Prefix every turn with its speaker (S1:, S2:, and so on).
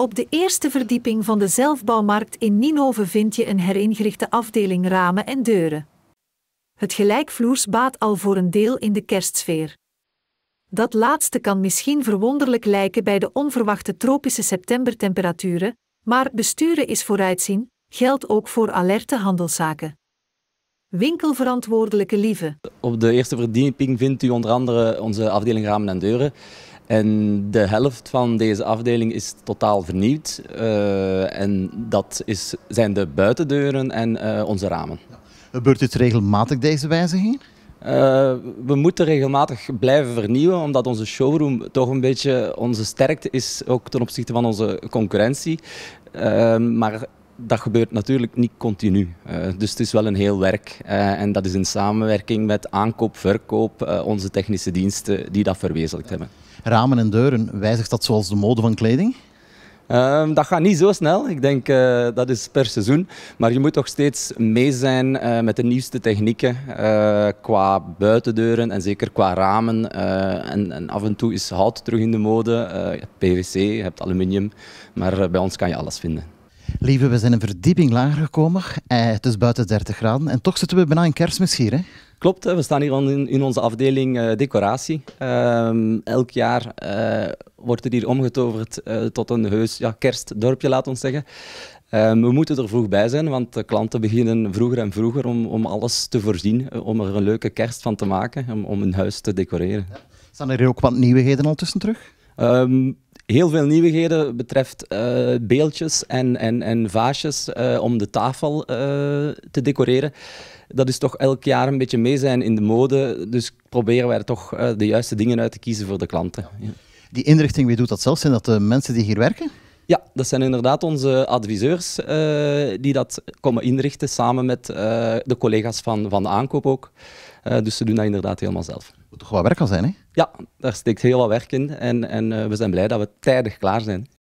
S1: Op de eerste verdieping van de zelfbouwmarkt in Ninove vind je een heringerichte afdeling ramen en deuren. Het gelijkvloers baat al voor een deel in de kerstsfeer. Dat laatste kan misschien verwonderlijk lijken bij de onverwachte tropische septembertemperaturen, maar besturen is vooruitzien, geldt ook voor alerte handelszaken. Winkelverantwoordelijke lieve.
S2: Op de eerste verdieping vindt u onder andere onze afdeling ramen en deuren. En de helft van deze afdeling is totaal vernieuwd. Eh, en dat is, zijn de buitendeuren en eh, onze ramen. Gebeurt het regelmatig, deze wijziging? Uh, we moeten regelmatig blijven vernieuwen, omdat onze showroom toch een beetje onze sterkte is, ook ten opzichte van onze concurrentie. maar dat gebeurt natuurlijk niet continu. Eh, dus het is wel een heel werk. Eh, en dat is in samenwerking met aankoop, verkoop, eh, onze technische diensten die dat verwezenlijkt hebben.
S3: Ramen en deuren, wijzigt dat zoals de mode van kleding?
S2: Ehm, dat gaat niet zo snel. Ik denk dat is per seizoen. Maar je moet toch steeds mee zijn met de nieuwste technieken qua buitendeuren en zeker qua ramen. En, en, af en toe is hout terug in de mode. je hebt PVC, je hebt aluminium. Maar bij ons kan je alles vinden.
S3: Lieve, we zijn een verdieping lager gekomen. Eh, het is buiten 30 graden en toch zitten we bijna in kerstmis hier. Hè?
S2: Klopt, we staan hier in, in onze afdeling eh, decoratie. Ehm, elk jaar eh, wordt het hier omgetoverd eh, tot een heus ja, kerstdorpje, laat ons zeggen. Ehm, we moeten er vroeg bij zijn, want de klanten beginnen vroeger en vroeger om, om alles te voorzien, om er een leuke kerst van te maken, om, om hun huis te decoreren. Ja. Staan er ook wat nieuwigheden al tussen terug? Ehm, heel veel nieuwigheden betreft eh, beeldjes en, en, en vaasjes eh, om de tafel eh, te decoreren. Dat is toch elk jaar een beetje mee zijn in de mode. Dus proberen wij er toch de juiste dingen uit te kiezen voor de klanten.
S3: Ja. Die inrichting, wie doet dat zelf? Zijn dat de mensen die hier werken?
S2: Ja, dat zijn inderdaad onze adviseurs eh, die dat komen inrichten samen met eh, de collega's van, van de aankoop ook. Eh, dus ze doen dat inderdaad helemaal zelf.
S3: Moet toch wel werk al zijn, hè?
S2: Ja, daar steekt heel wat werk in. En, en we zijn blij dat we tijdig klaar zijn.